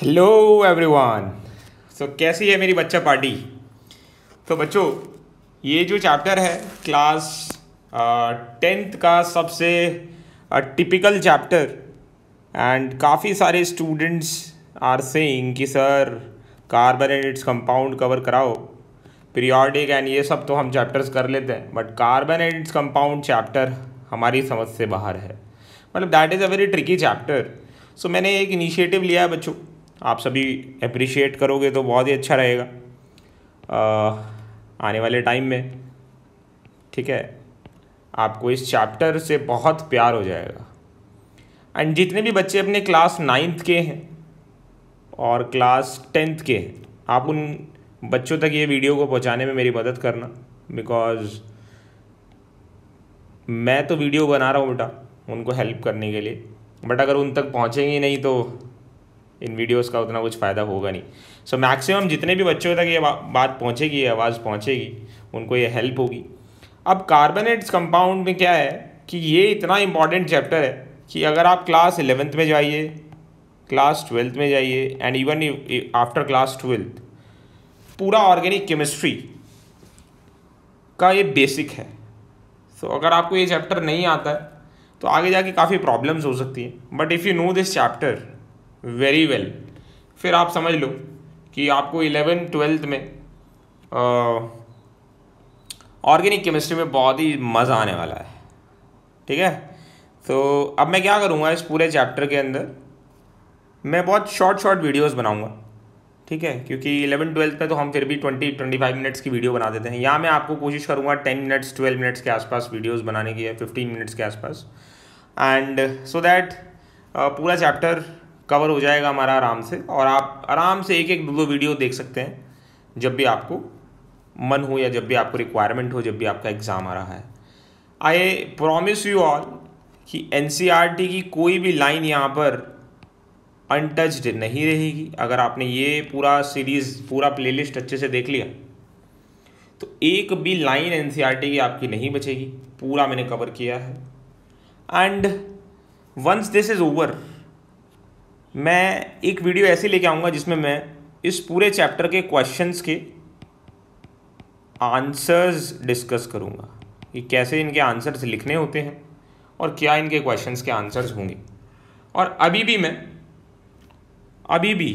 Hello everyone so कैसी है मेरी बच्चा पार्टी तो बच्चों ये जो चैप्टर है क्लास टेंथ का सबसे टिपिकल चैप्टर एंड काफ़ी सारे स्टूडेंट्स आर सेइंग कि sir carbon and its compound cover कराओ पीरियॉडिक एंड ये सब तो हम चैप्टर्स कर लेते हैं but carbon and its compound chapter हमारी समझ से बाहर है मतलब that is a very tricky chapter so मैंने एक इनिशिएटिव लिया है बच्चों आप सभी अप्रिशिएट करोगे तो बहुत ही अच्छा रहेगा आने वाले टाइम में ठीक है आपको इस चैप्टर से बहुत प्यार हो जाएगा एंड जितने भी बच्चे अपने क्लास नाइन्थ के हैं और क्लास टेंथ के हैं आप उन बच्चों तक ये वीडियो को पहुंचाने में मेरी मदद करना बिकॉज मैं तो वीडियो बना रहा हूँ बेटा उनको हेल्प करने के लिए बट अगर उन तक पहुँचेंगे नहीं तो इन वीडियोस का उतना कुछ फ़ायदा होगा नहीं सो so, मैक्सिमम जितने भी बच्चों तक ये बात पहुँचेगी ये आवाज़ पहुँचेगी उनको ये हेल्प होगी अब कार्बनेट्स कंपाउंड में क्या है कि ये इतना इम्पॉर्टेंट चैप्टर है कि अगर आप क्लास इलेवेंथ में जाइए क्लास ट्वेल्थ में जाइए and even after class twelfth पूरा ऑर्गेनिक केमिस्ट्री का ये बेसिक है तो so, अगर आपको ये चैप्टर नहीं आता है तो आगे जाके काफ़ी प्रॉब्लम्स हो सकती हैं but if you know this chapter very well फिर आप समझ लो कि आपको इलेवन ट्वेल्थ में ऑर्गेनिक केमिस्ट्री में बहुत ही मज़ा आने वाला है ठीक है तो अब मैं क्या करूँगा इस पूरे चैप्टर के अंदर मैं बहुत शॉर्ट शॉर्ट वीडियोस बनाऊँगा ठीक है क्योंकि इलेवन ट्वेल्थ में तो हम फिर भी ट्वेंटी ट्वेंटी फाइव मिनट्स की वीडियो बना देते हैं या मैं आपको कोशिश करूँगा टेन मिनट्स ट्वेल्व मिनट्स के आसपास वीडियोस बनाने की है फिफ्टीन मिनट्स के आसपास एंड सो दैट पूरा चैप्टर कवर हो जाएगा हमारा आराम से और आप आराम से एक एक दो दो वीडियो देख सकते हैं जब भी आपको मन हो या जब भी आपको रिक्वायरमेंट हो जब भी आपका एग्ज़ाम आ रहा है आई प्रोमिस यू ऑल कि एन e की कोई भी लाइन यहाँ पर अनटच्ड नहीं रहेगी अगर आपने ये पूरा सीरीज़ पूरा प्लेलिस्ट अच्छे से देख लिया तो एक भी लाइन एन e की आपकी नहीं बचेगी पूरा मैंने कवर किया है and once this is over मैं एक वीडियो ऐसे लेके आऊँगा जिसमें मैं इस पूरे चैप्टर के क्वेश्चंस के आंसर्स डिस्कस करूँगा कि कैसे इनके आंसर्स लिखने होते हैं और क्या इनके क्वेश्चंस के आंसर्स होंगे और अभी भी मैं अभी भी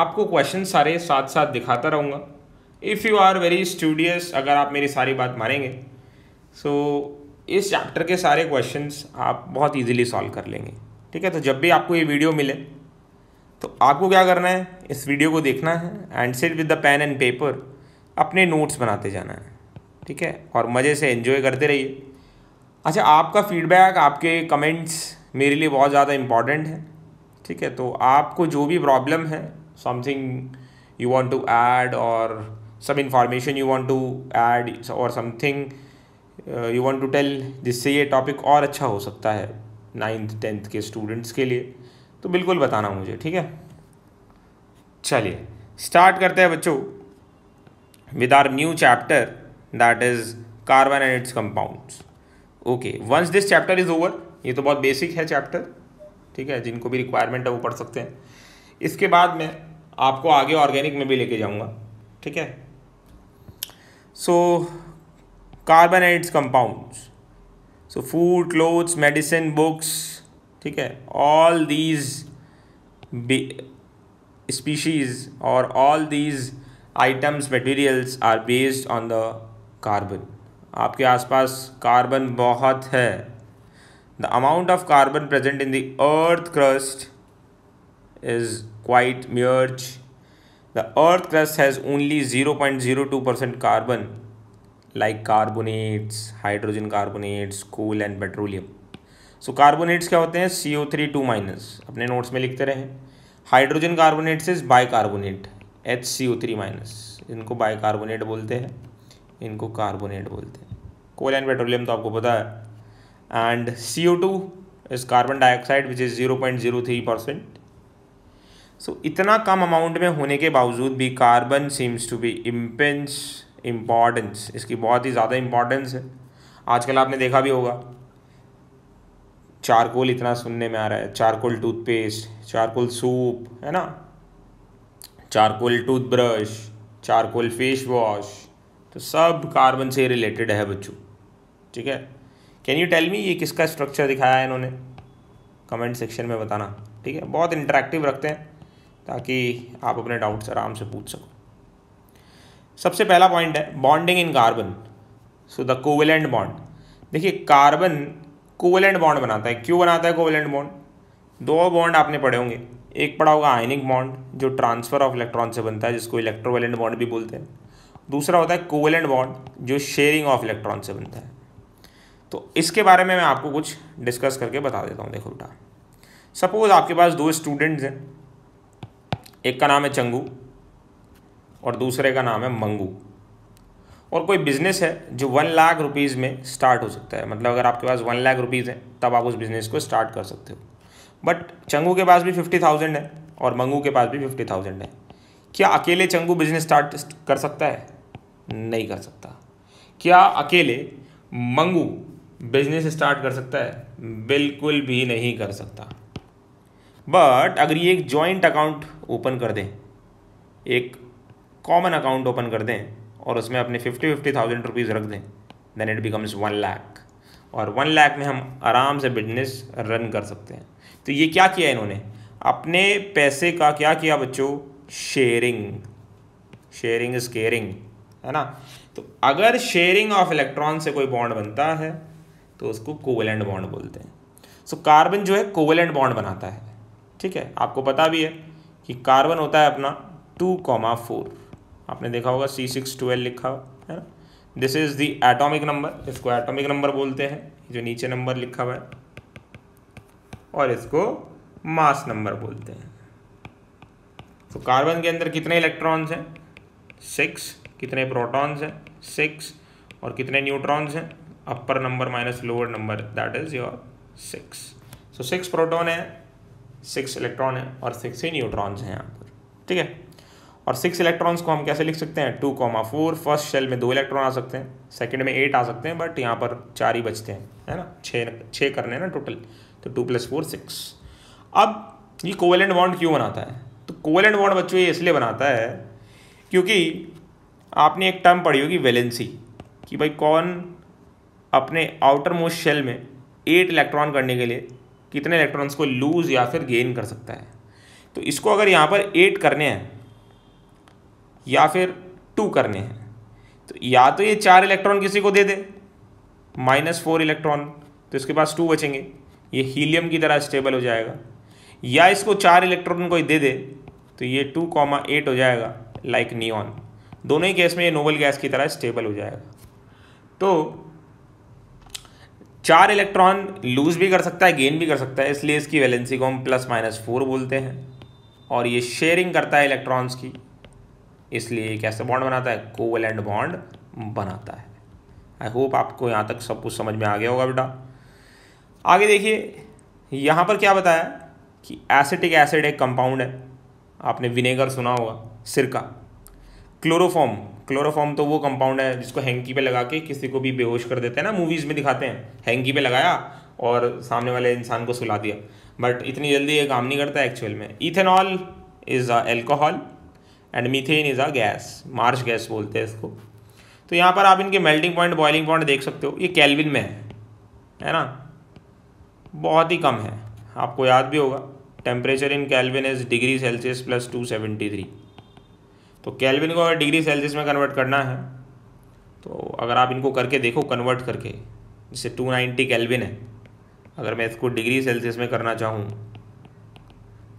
आपको क्वेश्चन सारे साथ साथ दिखाता रहूँगा if you are very studious अगर आप मेरी सारी बात मानेंगे सो so, इस चैप्टर के सारे क्वेश्चंस आप बहुत इजीली सॉल्व कर लेंगे ठीक है तो जब भी आपको ये वीडियो मिले तो आपको क्या करना है इस वीडियो को देखना है and sit with the pen and paper अपने नोट्स बनाते जाना है ठीक है और मज़े से एंजॉय करते रहिए अच्छा आपका फीडबैक आपके कमेंट्स मेरे लिए बहुत ज़्यादा इम्पॉर्टेंट है ठीक है तो आपको जो भी प्रॉब्लम है something you want to add or some information you want to add or something you want to tell जिससे ये टॉपिक और अच्छा हो सकता है नाइन्थ टेंथ के स्टूडेंट्स के लिए तो बिल्कुल बताना मुझे ठीक है चलिए स्टार्ट करते हैं बच्चों with our new chapter that is carbon and its compounds okay once this chapter is over ये तो बहुत बेसिक है चैप्टर ठीक है जिनको भी रिक्वायरमेंट है वो पढ़ सकते हैं इसके बाद मैं आपको आगे ऑर्गेनिक में भी लेके जाऊंगा ठीक है so carbon and its compounds so food clothes medicine books ठीक है ऑल दीज स्पीशीज और all these items materials are based on the carbon आपके आसपास कार्बन बहुत है the amount of carbon present in the earth crust is quite मियर्च the earth crust has only zero point zero two percent carbon like carbonates hydrogen carbonates coal and petroleum so carbonates क्या होते हैं सी O three two minus अपने notes में लिखते रहें hydrogen carbonates is bi carbonate H C O three minus इनको bi carbonate बोलते हैं इनको कार्बोनेट बोलते हैं कोल एंड पेट्रोलियम तो आपको पता है and C O two is carbon dioxide which is zero point zero three percent so इतना कम अमाउंट में होने के बावजूद भी carbon seems to be immense importance इसकी बहुत ही ज़्यादा इम्पॉर्टेंस है आजकल आपने देखा भी होगा चारकोल इतना सुनने में आ रहा है चारकोल टूथपेस्ट चारकोल सूप है ना charcoal toothbrush charcoal face wash तो सब कार्बन से रिलेटेड है बच्चों ठीक है कैन यू टेल मी ये किसका स्ट्रक्चर दिखाया है इन्होंने कमेंट सेक्शन में बताना ठीक है बहुत इंटरेक्टिव रखते हैं ताकि आप अपने डाउट्स आराम से पूछ सको सबसे पहला पॉइंट है bonding in carbon so the covalent bond देखिए कार्बन कोवेलेंट बॉन्ड बनाता है क्यों बनाता है कोवेलेंट बॉन्ड दो बॉन्ड आपने पढ़े होंगे एक पड़ा होगा आयनिक बॉन्ड जो ट्रांसफर ऑफ इलेक्ट्रॉन से बनता है जिसको इलेक्ट्रोवेलेंट बॉन्ड भी बोलते हैं दूसरा होता है कोवेलेंट बॉन्ड जो शेयरिंग ऑफ इलेक्ट्रॉन से बनता है तो इसके बारे में मैं आपको कुछ डिस्कस करके बता देता हूँ देखो बेटा सपोज आपके पास दो स्टूडेंट्स हैं एक का नाम है चंगू और दूसरे का नाम है मंगू और कोई बिज़नेस है जो वन लाख रुपीज़ में स्टार्ट हो सकता है मतलब अगर आपके पास वन लाख रुपीज़ है तब आप उस बिज़नेस को स्टार्ट कर सकते हो बट चंगू के पास भी फिफ्टी थाउजेंड है और मंगू के पास भी फिफ्टी थाउजेंड है क्या अकेले चंगू बिज़नेस स्टार्ट कर सकता है नहीं कर सकता क्या अकेले मंगू बिजनेस स्टार्ट कर सकता है बिल्कुल भी नहीं कर सकता बट अगर ये एक जॉइंट अकाउंट ओपन कर दें एक कॉमन अकाउंट ओपन कर दें और उसमें अपने फिफ्टी फिफ्टी थाउजेंड रुपीज़ रख दें then it becomes one lakh और वन लाख में हम आराम से बिजनेस रन कर सकते हैं तो ये क्या किया इन्होंने अपने पैसे का क्या किया बच्चों शेयरिंग शेयरिंग इज केयरिंग है ना तो अगर शेयरिंग ऑफ इलेक्ट्रॉन से कोई बॉन्ड बनता है तो उसको कोवेलेंट बॉन्ड बोलते हैं सो so, कार्बन जो है कोवेलेंट बॉन्ड बनाता है ठीक है आपको पता भी है कि कार्बन होता है अपना टू कॉमा फोर आपने देखा होगा सी सिक्स ट्वेल्व लिखा है ना this is the atomic number इसको एटॉमिक नंबर बोलते हैं जो नीचे नंबर लिखा हुआ है और इसको मास नंबर बोलते हैं तो कार्बन के अंदर कितने इलेक्ट्रॉन्स हैं सिक्स कितने प्रोटॉन्स हैं सिक्स और कितने न्यूट्रॉन्स हैं upper number minus lower number that is your six so six proton है सिक्स इलेक्ट्रॉन है और सिक्स ही न्यूट्रॉन्स हैं यहाँ पर ठीक है और सिक्स इलेक्ट्रॉन्स को हम कैसे लिख सकते हैं two comma four first shell में दो इलेक्ट्रॉन आ सकते हैं सेकंड में एट आ सकते हैं बट यहाँ पर चार ही बचते हैं है ना छः छः करने हैं ना टोटल तो टू प्लस फोर सिक्स अब ये कोवेलेंट बॉन्ड क्यों बनाता है तो कोवेलेंट बॉन्ड बच्चों ये इसलिए बनाता है क्योंकि आपने एक टर्म पढ़ी होगी वैलेंसी कि भाई कौन अपने आउटर मोस्ट शेल में एट इलेक्ट्रॉन करने के लिए कितने इलेक्ट्रॉन्स को लूज या फिर गेन कर सकता है तो इसको अगर यहाँ पर एट करने हैं या फिर टू करने हैं तो या तो ये चार इलेक्ट्रॉन किसी को दे दे माइनस फोर इलेक्ट्रॉन तो इसके पास टू बचेंगे ये हीलियम की तरह स्टेबल हो जाएगा या इसको चार इलेक्ट्रॉन कोई दे दे तो ये टू कॉमा एट हो जाएगा लाइक नियॉन दोनों ही केस में ये नोबल गैस की तरह स्टेबल हो जाएगा तो चार इलेक्ट्रॉन लूज भी कर सकता है गेन भी कर सकता है इसलिए इसकी वैलेंसी को हम प्लस माइनस फोर बोलते हैं और ये शेयरिंग करता है इलेक्ट्रॉन्स की इसलिए कैसे बॉन्ड बनाता है एंड बॉन्ड बनाता है आई होप आपको यहाँ तक सब कुछ समझ में आ गया होगा बेटा आगे देखिए यहाँ पर क्या बताया कि एसिटिक एसिड एक कंपाउंड है आपने विनेगर सुना होगा सिरका क्लोरोफॉम क्लोरोफॉर्म तो वो कंपाउंड है जिसको हैंकी पे लगा के किसी को भी बेहोश कर देते हैं ना मूवीज़ में दिखाते हैं हैंकी पे लगाया और सामने वाले इंसान को सुला दिया बट इतनी जल्दी ये काम नहीं करता एक्चुअल में ethanol is a alcohol and methane is a gas marsh gas बोलते हैं इसको तो यहाँ पर आप इनके मेल्टिंग पॉइंट बॉइलिंग पॉइंट देख सकते हो ये कैलविन में है है ना बहुत ही कम है आपको याद भी होगा temperature in kelvin is degree Celsius plus two seventy three तो कैलविन को अगर डिग्री सेल्सियस में कन्वर्ट करना है तो अगर आप इनको करके देखो कन्वर्ट करके जिससे टू नाइन्टी कैलविन है अगर मैं इसको डिग्री सेल्सियस में करना चाहूँ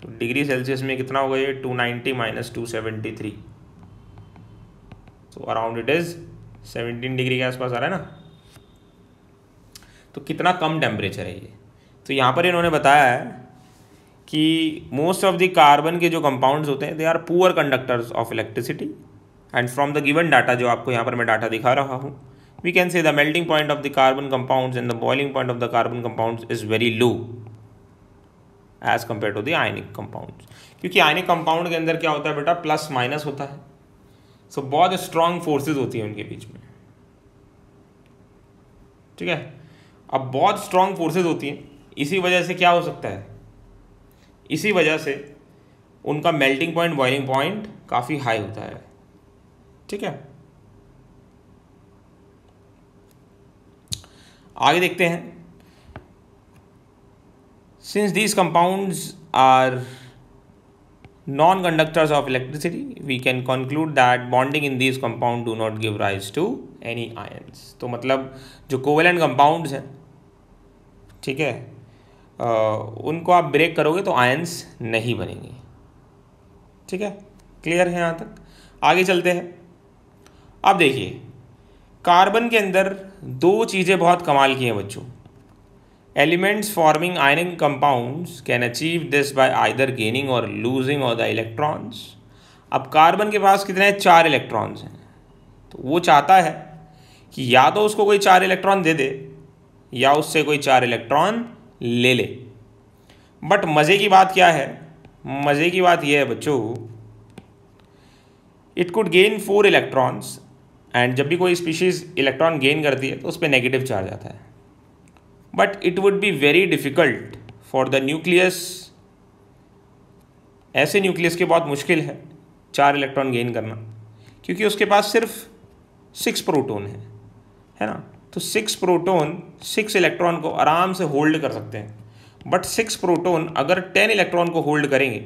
तो डिग्री सेल्सियस में कितना होगा ये two ninety minus two seventy three तो around it is seventeen degree के आसपास आ रहा है ना तो कितना कम टेम्परेचर है ये तो यहाँ पर इन्होंने बताया है कि मोस्ट ऑफ द कार्बन के जो कंपाउंड्स होते हैं they are poor conductors of electricity and from the given data जो आपको यहाँ पर मैं डाटा दिखा रहा हूँ we can say the melting point of the carbon compounds and the boiling point of the carbon compounds is very low as compare to the ionic compound क्योंकि ionic compound के अंदर क्या होता है बेटा प्लस माइनस होता है so so, बहुत स्ट्रांग फोर्सेज होती हैं उनके बीच में ठीक है अब बहुत स्ट्रांग फोर्सेज होती हैं इसी वजह से क्या हो सकता है इसी वजह से उनका मेल्टिंग पॉइंट बॉइलिंग पॉइंट काफ़ी हाई होता है ठीक है आगे देखते हैं Since these compounds are non-conductors of electricity, we can conclude that bonding in these compound do not give rise to any ions. तो matlab jo covalent compounds hain theek hai आ, उनको आप ब्रेक करोगे तो आयंस नहीं बनेंगे ठीक है clear है यहाँ तक आगे चलते हैं अब देखिए कार्बन के अंदर दो चीज़ें बहुत कमाल की हैं बच्चों Elements forming ionic compounds can achieve this by either gaining or losing all the electrons. अब कार्बन के पास कितने चार इलेक्ट्रॉन्स हैं तो वो चाहता है कि या तो उसको कोई चार इलेक्ट्रॉन दे दे या उससे कोई चार इलेक्ट्रॉन ले ले बट मज़े की बात क्या है मज़े की बात यह है बच्चों it could gain four electrons and जब भी कोई स्पीशीज़ इलेक्ट्रॉन गेन करती है तो उस पर नेगेटिव चार्ज आता है but it would be very difficult for the nucleus ऐसे न्यूक्लियस के बहुत मुश्किल है चार इलेक्ट्रॉन गेन करना क्योंकि उसके पास सिर्फ सिक्स प्रोटोन है है ना तो सिक्स प्रोटोन सिक्स इलेक्ट्रॉन को आराम से होल्ड कर सकते हैं बट सिक्स प्रोटोन अगर टेन इलेक्ट्रॉन को होल्ड करेंगे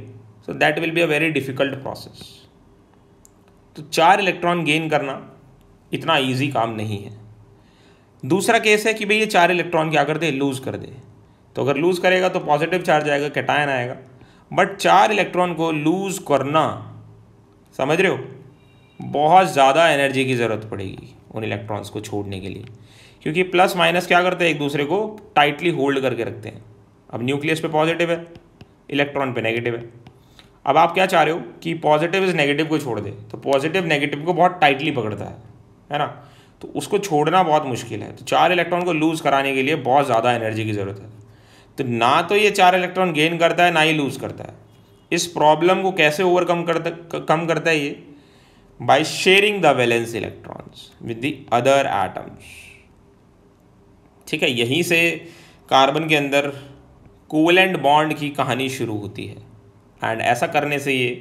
so that will be a very difficult process तो चार इलेक्ट्रॉन गेन करना इतना ईजी काम नहीं है दूसरा केस है कि भाई ये चार इलेक्ट्रॉन क्या कर दे लूज़ कर दे तो अगर लूज़ करेगा तो पॉजिटिव चार्ज आएगा कैटायन आएगा बट चार इलेक्ट्रॉन को लूज़ करना समझ रहे हो बहुत ज़्यादा एनर्जी की ज़रूरत पड़ेगी उन इलेक्ट्रॉन्स को छोड़ने के लिए क्योंकि प्लस माइनस क्या करते हैं एक दूसरे को टाइटली होल्ड करके रखते हैं अब न्यूक्लियस पे पॉजिटिव है इलेक्ट्रॉन पे नेगेटिव है अब आप क्या चाह रहे हो कि पॉजिटिव इस नेगेटिव को छोड़ दे तो पॉजिटिव नेगेटिव को बहुत टाइटली पकड़ता है है ना तो उसको छोड़ना बहुत मुश्किल है तो चार इलेक्ट्रॉन को लूज़ कराने के लिए बहुत ज़्यादा एनर्जी की ज़रूरत है तो ना तो ये चार इलेक्ट्रॉन गेन करता है ना ही लूज़ करता है इस प्रॉब्लम को कैसे ओवरकम करता कम करता है ये by sharing the valence electrons with the other atoms ठीक है यहीं से कार्बन के अंदर कोवेलेंट बॉन्ड की कहानी शुरू होती है एंड ऐसा करने से ये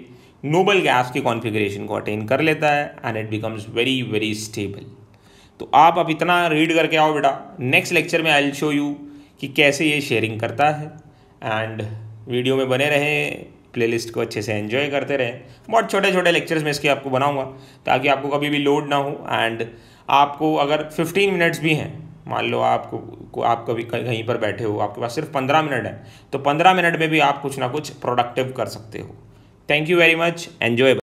नोबल गैस की कॉन्फ़िगरेशन को अटेन कर लेता है and it becomes very very stable तो आप अब इतना रीड करके आओ बेटा नेक्स्ट लेक्चर में आई विल शो यू कि कैसे ये शेयरिंग करता है एंड वीडियो में बने रहें प्लेलिस्ट को अच्छे से एंजॉय करते रहें बहुत छोटे छोटे लेक्चर्स में इसके आपको बनाऊंगा ताकि आपको कभी भी लोड ना हो एंड आपको अगर 15 मिनट्स भी हैं मान लो आपको को आप कभी कहीं पर बैठे हो आपके पास सिर्फ 15 मिनट है तो 15 मिनट में भी आप कुछ ना कुछ प्रोडक्टिव कर सकते हो thank you very much enjoy